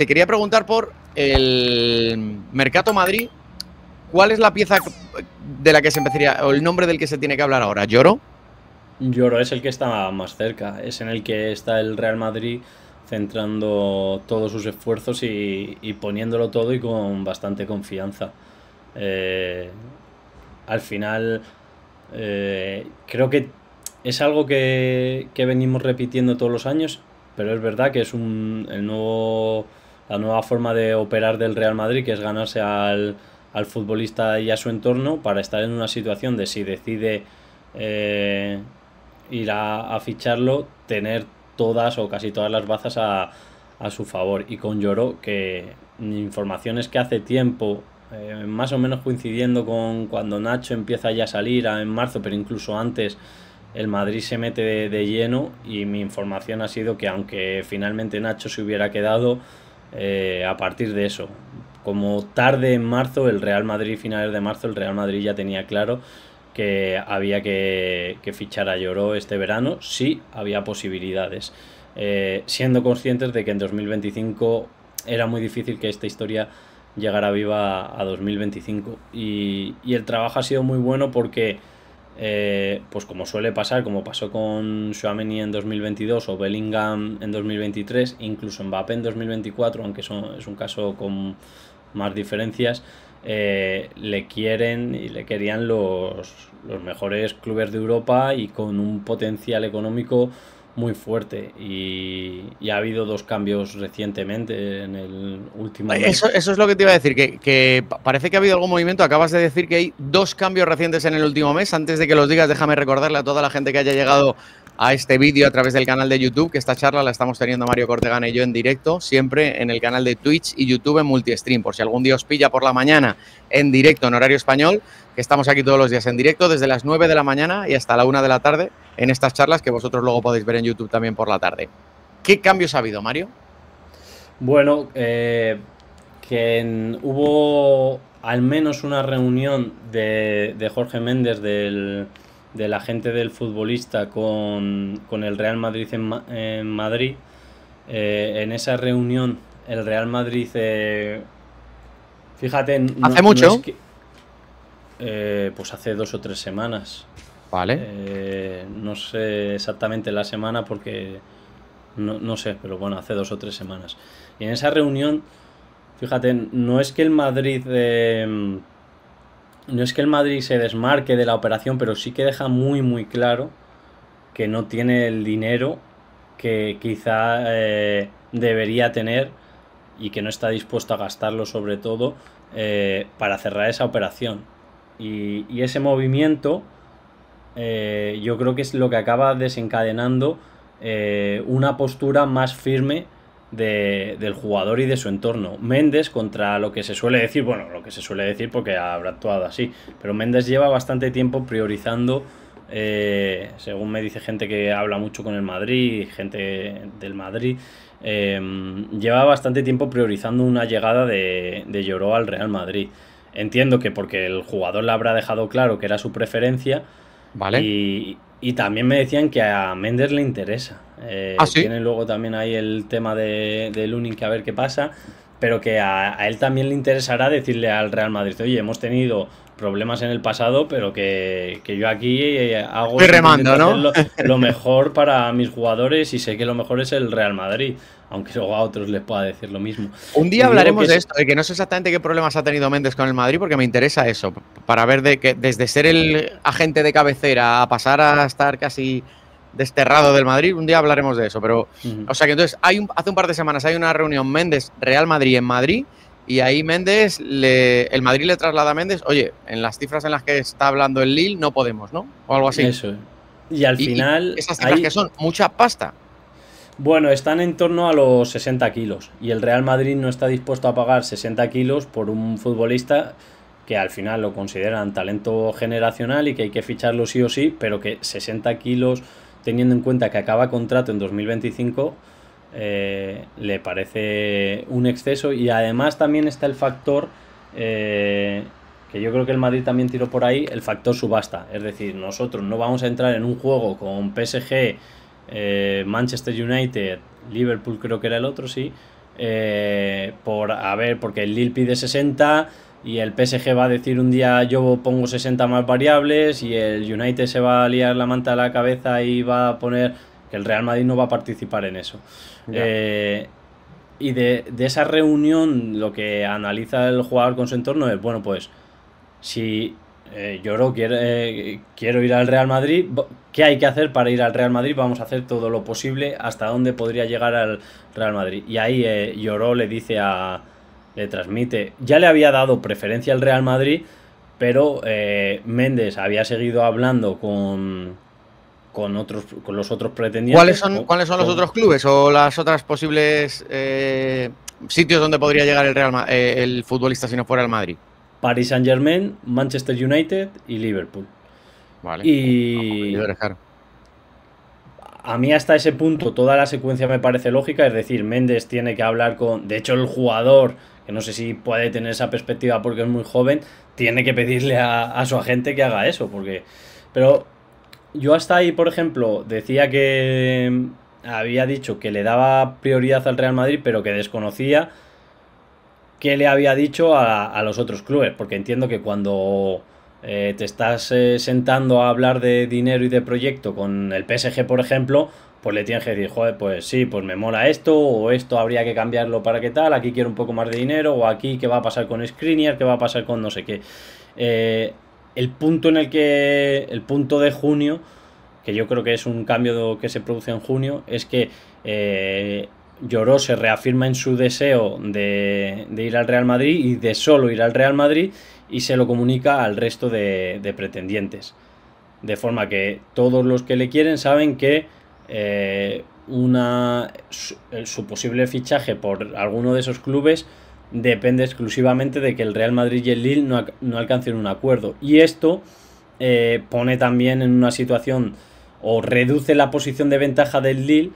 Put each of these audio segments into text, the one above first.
Te quería preguntar por el Mercato Madrid. ¿Cuál es la pieza de la que se empezaría, o el nombre del que se tiene que hablar ahora? ¿Lloro? Lloro es el que está más cerca, es en el que está el Real Madrid centrando todos sus esfuerzos y, poniéndolo todo y con bastante confianza. Eh, al final, eh, creo que es algo que, que venimos repitiendo todos los años, pero es verdad que es un, el nuevo la nueva forma de operar del Real Madrid, que es ganarse al, futbolista y a su entorno para estar en una situación de si decide eh, ir a, ficharlo, tener todas o casi todas las bazas a, a su favor. Y con Lloró, que es que hace tiempo, eh, más o menos coincidiendo con cuando Nacho empieza ya a salir en marzo, pero incluso antes, el Madrid se mete de lleno y mi información ha sido que aunque finalmente Nacho se hubiera quedado, eh, a partir de eso. Como tarde en marzo, el Real Madrid, finales de marzo, el Real Madrid ya tenía claro que había que, fichar a Lloró este verano, sí había posibilidades. Eh, siendo conscientes de que en 2025 era muy difícil que esta historia llegara viva a 2025. Y, y el trabajo ha sido muy bueno porque eh, pues como suele pasar, como pasó con Suameni en 2022 o Bellingham en 2023, incluso Mbappé en 2024, aunque son, es un caso con más diferencias, eh, le quieren y le querían los, los mejores clubes de Europa y con un potencial económico muy fuerte y, ha habido dos cambios recientemente en el último. Eso, eso es lo que te iba a decir, que, parece que ha habido algún movimiento. Acabas de decir que hay dos cambios recientes en el último mes. Antes de que los digas, déjame recordarle a toda la gente que haya llegado a este vídeo a través del canal de YouTube, que esta charla la estamos teniendo Mario Cortegana y yo en directo, siempre en el canal de Twitch y YouTube en multistream, por si algún día os pilla por la mañana en directo en horario español, que estamos aquí todos los días en directo desde las 9 de la mañana y hasta la 1 de la tarde en estas charlas que vosotros luego podéis ver en YouTube también por la tarde. ¿Qué cambios ha habido, Mario? Bueno, eh, que hubo al menos una reunión de, Jorge Méndez, del, la gente del futbolista, con, el Real Madrid en, Madrid. Eh, en esa reunión, el Real Madrid, eh, fíjate, hace mucho. pues hace dos o tres semanas. Eh, no sé exactamente la semana porque no, sé, pero bueno, hace dos o tres semanas. Y en esa reunión, fíjate, no es que el Madrid... Em, no es que el Madrid se desmarque de la operación, pero sí que deja muy, muy claro que no tiene el dinero que quizá eh, debería tener y que no está dispuesto a gastarlo sobre todo eh, para cerrar esa operación. y ese movimiento eh, yo creo que es lo que acaba desencadenando eh, una postura más firme de, del jugador y de su entorno. Méndez contra lo que se suele decir, bueno, lo que se suele decir porque habrá actuado así, pero Méndez lleva bastante tiempo priorizando, eh, según me dice gente que habla mucho con el Madrid, gente del Madrid, lleva bastante tiempo priorizando una llegada de, de Lloró al Real Madrid. Entiendo que porque el jugador le habrá dejado claro que era su preferencia, y, también me decían que a Mendes le interesa. Eh, ah, Tiene luego también ahí el tema de, de Lunin, que a ver qué pasa. Pero que a, a él también le interesará decirle al Real Madrid, oye, hemos tenido problemas en el pasado, pero que, yo aquí eh, hago lo, mejor para mis jugadores y sé que lo mejor es el Real Madrid, aunque luego a otros les pueda decir lo mismo. Un día hablaremos de esto, de que no sé exactamente qué problemas ha tenido Méndez con el Madrid, porque me interesa eso, para ver de que desde ser el agente de cabecera a pasar a estar casi desterrado del Madrid, un día hablaremos de eso, pero o sea que entonces hay hace un par de semanas hay una reunión Méndez Real Madrid en Madrid y ahí Méndez, el Madrid le traslada a Méndez, oye, en las cifras en las que está hablando el Lille no podemos, ¿no? O algo así. Eso. Y al final. esas cifras que son mucha pasta. Bueno, están en torno a los 60 kilos y el Real Madrid no está dispuesto a pagar 60 kilos por un futbolista que al final lo consideran talento generacional y que hay que ficharlo sí o sí, pero que 60 kilos, teniendo en cuenta que acaba contrato en 2025, eh, le parece un exceso y además también está el factor eh, que yo creo que el Madrid también tiró por ahí, el factor subasta. Es decir, nosotros no vamos a entrar en un juego con PSG, eh, Manchester United, Liverpool creo que era el otro, sí, por, a ver, porque el Lille pide 60 y el PSG va a decir un día yo pongo 60 más variables y el United se va a liar la manta a la cabeza y va a poner que el Real Madrid no va a participar en eso. Eh, y de, esa reunión lo que analiza el jugador con su entorno es, bueno, pues si Lloró eh, quiere, eh, quiero ir al Real Madrid, ¿qué hay que hacer para ir al Real Madrid? Vamos a hacer todo lo posible hasta dónde podría llegar al Real Madrid. Y ahí Lloró le dice a... le transmite, ya le había dado preferencia al Real Madrid, pero Méndez había seguido hablando con con otros con los otros pretendientes. ¿Cuáles son, ¿cuáles son los otros clubes o las otras posibles eh, sitios donde podría llegar el Real eh, el futbolista si no fuera el Madrid? Paris Saint Germain, Manchester United y Liverpool. Vale. Y a mí hasta ese punto toda la secuencia me parece lógica, es decir, Méndez tiene que hablar con, de hecho el jugador, que no sé si puede tener esa perspectiva porque es muy joven, tiene que pedirle a, a su agente que haga eso, porque, pero yo hasta ahí, por ejemplo, decía que mm, había dicho que le daba prioridad al Real Madrid, pero que desconocía qué le había dicho a, los otros clubes, porque entiendo que cuando eh, te estás eh, sentando a hablar de dinero y de proyecto con el PSG, por ejemplo, pues le tienes que decir, joder, pues sí, pues me mola esto, o esto habría que cambiarlo para qué tal, aquí quiero un poco más de dinero, o aquí qué va a pasar con Screener, qué va a pasar con no sé qué. Eh, el punto en el que. El punto de junio, que yo creo que es un cambio que se produce en junio, es que. Eh, Lloró se reafirma en su deseo de, ir al Real Madrid y de solo ir al Real Madrid y se lo comunica al resto de, de pretendientes. De forma que todos los que le quieren saben que eh, una, su, posible fichaje por alguno de esos clubes depende exclusivamente de que el Real Madrid y el Lille no, alcancen un acuerdo. Y esto eh, pone también en una situación o reduce la posición de ventaja del Lille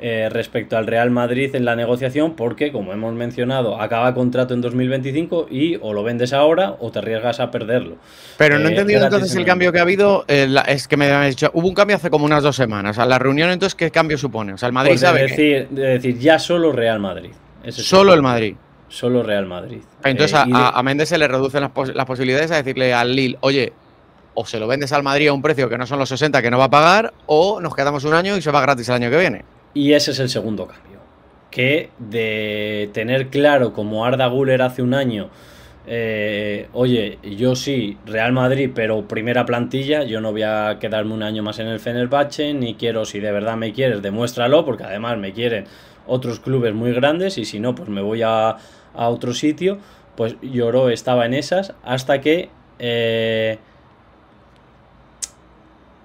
eh, respecto al Real Madrid en la negociación porque, como hemos mencionado, acaba contrato en 2025 y o lo vendes ahora o te arriesgas a perderlo. Pero no he eh, entendido entonces el cambio que ha habido. es que me han dicho, hubo un cambio hace como unas dos semanas. A la reunión, entonces, ¿qué cambio supone? O sea, el Madrid pues sabe. Decir, ya solo Real Madrid. solo el Madrid solo Real Madrid. Ah, entonces eh, a, Méndez se le reducen las, posibilidades a decirle al Lille, oye, o se lo vendes al Madrid a un precio que no son los 60 que no va a pagar, o nos quedamos un año y se va gratis el año que viene. Y ese es el segundo cambio. Que de tener claro como Arda Guller hace un año, eh, oye, yo sí, Real Madrid, pero primera plantilla, yo no voy a quedarme un año más en el Fenerbahce, ni quiero, si de verdad me quieres, demuéstralo, porque además me quieren otros clubes muy grandes y si no, pues me voy a, a otro sitio, pues lloró, estaba en esas, hasta que... Eh,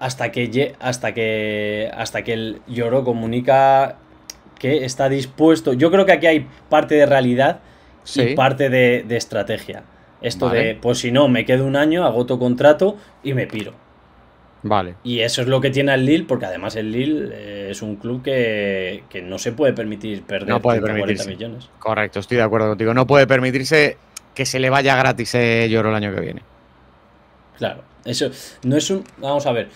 hasta que hasta que hasta que el lloró comunica que está dispuesto. Yo creo que aquí hay parte de realidad y parte de, estrategia. Esto de, pues si no, me quedo un año, hago contrato y me piro. Vale. Y eso es lo que tiene el Lille, porque además el Lille eh, es un club que, no se puede permitir perder no millones. Correcto, estoy de acuerdo contigo. No puede permitirse que se le vaya gratis eh, el año que viene. Claro, eso no es un. Vamos a ver.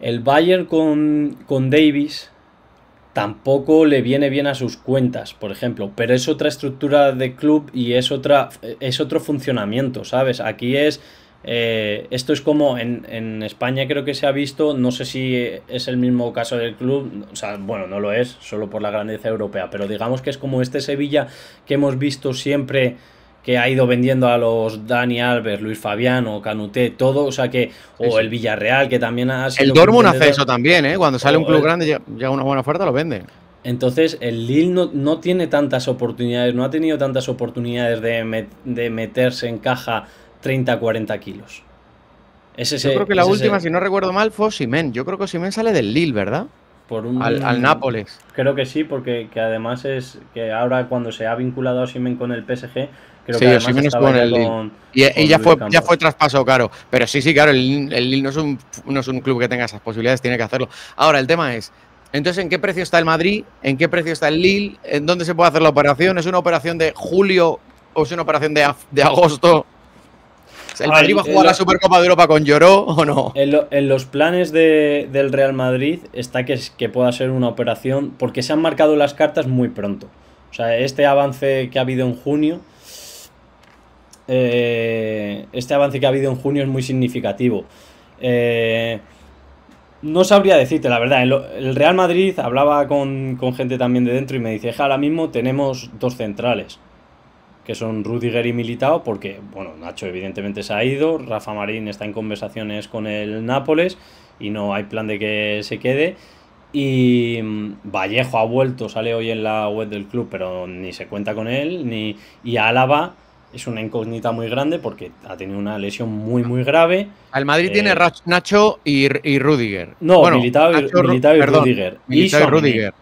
El Bayern con, con Davis tampoco le viene bien a sus cuentas, por ejemplo. Pero es otra estructura de club y es otra es otro funcionamiento, ¿sabes? Aquí es eh, esto es como en, España creo que se ha visto, no sé si es el mismo caso del club, o sea, bueno, no lo es, solo por la grandeza europea, pero digamos que es como este Sevilla que hemos visto siempre que ha ido vendiendo a los Dani Alves, Luis Fabiano, Canuté, todo, o sea que, o el Villarreal que también ha sido... El Dortmund hace eso también, ¿eh? Cuando sale un club grande, ya una buena oferta, lo vende. Entonces, el Lille no, tiene tantas oportunidades, no ha tenido tantas oportunidades de, de meterse en caja 30-40 kilos. yo creo que la última, si no recuerdo mal, fue Simen. Yo creo que Simen sale del Lille, ¿verdad? Por al, Nápoles. Creo que sí, porque además es que ahora cuando se ha vinculado a con el PSG, creo que y, ya, fue, ya fue traspaso caro. Pero sí, sí, claro, el, Lille no es, un, no es un club que tenga esas posibilidades, tiene que hacerlo. Ahora, el tema es, entonces, ¿en qué precio está el Madrid? ¿En qué precio está el Lille? ¿En dónde se puede hacer la operación? ¿Es una operación de julio o es una operación de, de agosto? ¿El Madrid va a jugar la... Supercopa de Europa con Lloró o no? En, los planes del Real Madrid está que, que pueda ser una operación, porque se han marcado las cartas muy pronto. O sea, este avance que ha habido en junio, eh, este avance que ha habido en junio es muy significativo. Eh, no sabría decirte, la verdad. El Real Madrid hablaba con, con gente también de dentro y me dice: ahora mismo tenemos dos centrales que son Rudiger y Militao, porque, bueno, Nacho evidentemente se ha ido, Rafa Marín está en conversaciones con el Nápoles y no hay plan de que se quede. Y mm, Vallejo ha vuelto, sale hoy en la web del club, pero ni se cuenta con él, ni y Álava es una incógnita muy grande porque ha tenido una lesión muy, muy grave. Al Madrid tiene eh, Nacho y, y Rudiger. No, Militao, y, Rudiger. y, y Rudiger.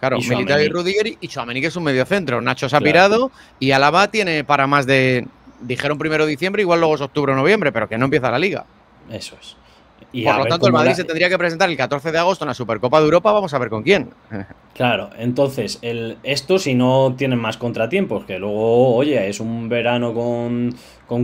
Claro, y y Rudiger y Chouameni, que es un medio centro Nacho se ha pirado y Alaba tiene para más de. Dijeron primero diciembre, igual luego es octubre o noviembre, pero que no empieza la liga. Eso es. Por lo tanto, el Madrid se tendría que presentar el 14 de agosto en la Supercopa de Europa, vamos a ver con quién. Claro, entonces, el, esto si no tienen más contratiempos, que luego, oye, es un verano con,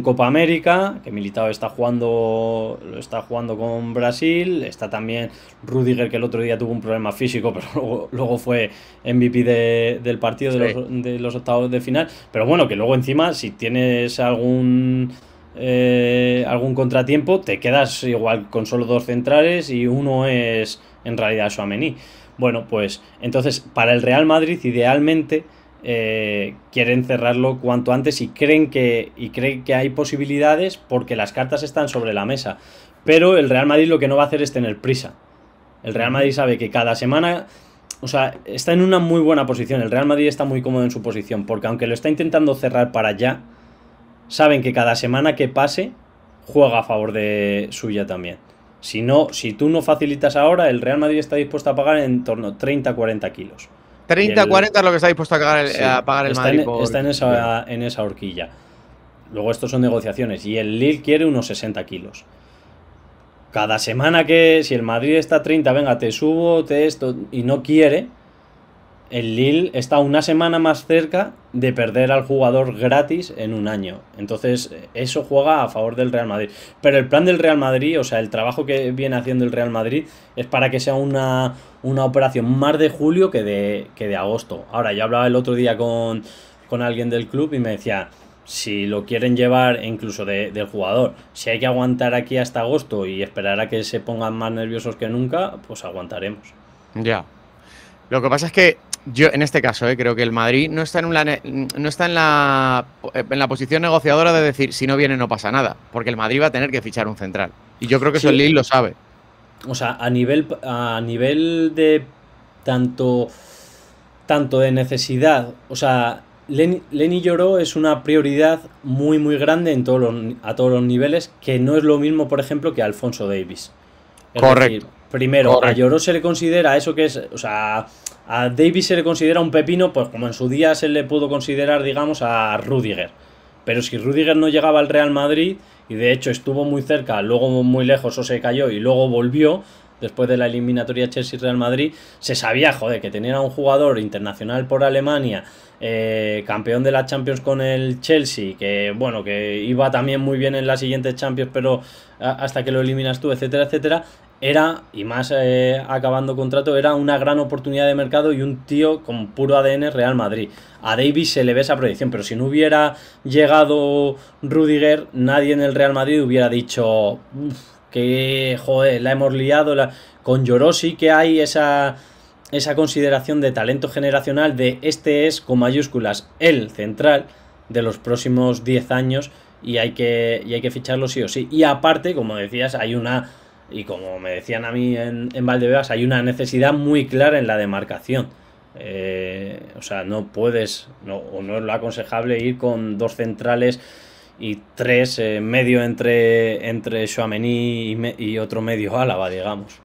Copa América, que Militado está jugando, lo está jugando con Brasil, está también Rudiger, que el otro día tuvo un problema físico, pero luego, luego fue MVP de, del partido de los octavos de final. Pero bueno, que luego encima, si tienes algún eh, algún contratiempo, te quedas igual con solo dos centrales y uno es en realidad Suamení. Bueno, pues entonces para el Real Madrid idealmente eh, quieren cerrarlo cuanto antes y creen, que, y creen que hay posibilidades porque las cartas están sobre la mesa. Pero el Real Madrid lo que no va a hacer es tener prisa. El Real Madrid sabe que cada semana o sea, está en una muy buena posición. El Real Madrid está muy cómodo en su posición, porque aunque lo está intentando cerrar para allá, saben que cada semana que pase juega a favor de suya también. Si, no, si tú no facilitas ahora, el Real Madrid está dispuesto a pagar en torno a 30-40 kilos. 30-40 es lo que está dispuesto a, pagar el, Madrid. E- está en esa, horquilla. Luego, esto son negociaciones. Y el Lille quiere unos 60 kilos. Cada semana que, si el Madrid está 30, venga, te subo, te esto, y no quiere, el Lille está una semana más cerca de perder al jugador gratis en un año. Entonces, eso juega a favor del Real Madrid. Pero el plan del Real Madrid, o sea, el trabajo que viene haciendo el Real Madrid, es para que sea una, una operación más de julio que de, de agosto. Ahora, yo hablaba el otro día con, alguien del club y me decía, si lo quieren llevar incluso del jugador, si hay que aguantar aquí hasta agosto y esperar a que se pongan más nerviosos que nunca, pues aguantaremos. Ya. Lo que pasa es que yo, en este caso, eh, creo que el Madrid no está, en, no está en, la, en la posición negociadora de decir si no viene no pasa nada, porque el Madrid va a tener que fichar un central. Y yo creo que eso lo sabe. O sea, a nivel, a nivel de tanto, tanto de necesidad, o sea, Lenny, Lloró es una prioridad muy, muy grande en todos a todos los niveles, que no es lo mismo, por ejemplo, que Alfonso Davis. Correcto. Primero, a Lloró se le considera eso que es, o sea, a Davis se le considera un pepino, pues como en su día se le pudo considerar, digamos, a Rudiger. Pero si Rudiger no llegaba al Real Madrid, y de hecho estuvo muy cerca, luego muy lejos o se cayó y luego volvió, después de la eliminatoria Chelsea-Real Madrid, se sabía, joder, que tenía un jugador internacional por Alemania, eh, campeón de la Champions con el Chelsea, que bueno, que iba también muy bien en la siguiente Champions, pero hasta que lo eliminas tú, etcétera, etcétera, era, y más eh, acabando contrato, era una gran oportunidad de mercado y un tío con puro ADN Real Madrid. A Davis se le ve esa proyección, pero si no hubiera llegado Rudiger, nadie en el Real Madrid hubiera dicho que, joder, la hemos liado. La... Con sí que hay esa, esa consideración de talento generacional de este es, con mayúsculas, el central de los próximos 10 años y hay, que, y hay que ficharlo sí o sí. Y aparte, como decías, hay una y como me decían a mí en, en Valdebebas, hay una necesidad muy clara en la demarcación. Eh, o sea, no puedes, no, o no es lo aconsejable ir con dos centrales y tres eh, medio entre, entre y otro medio Álava, digamos.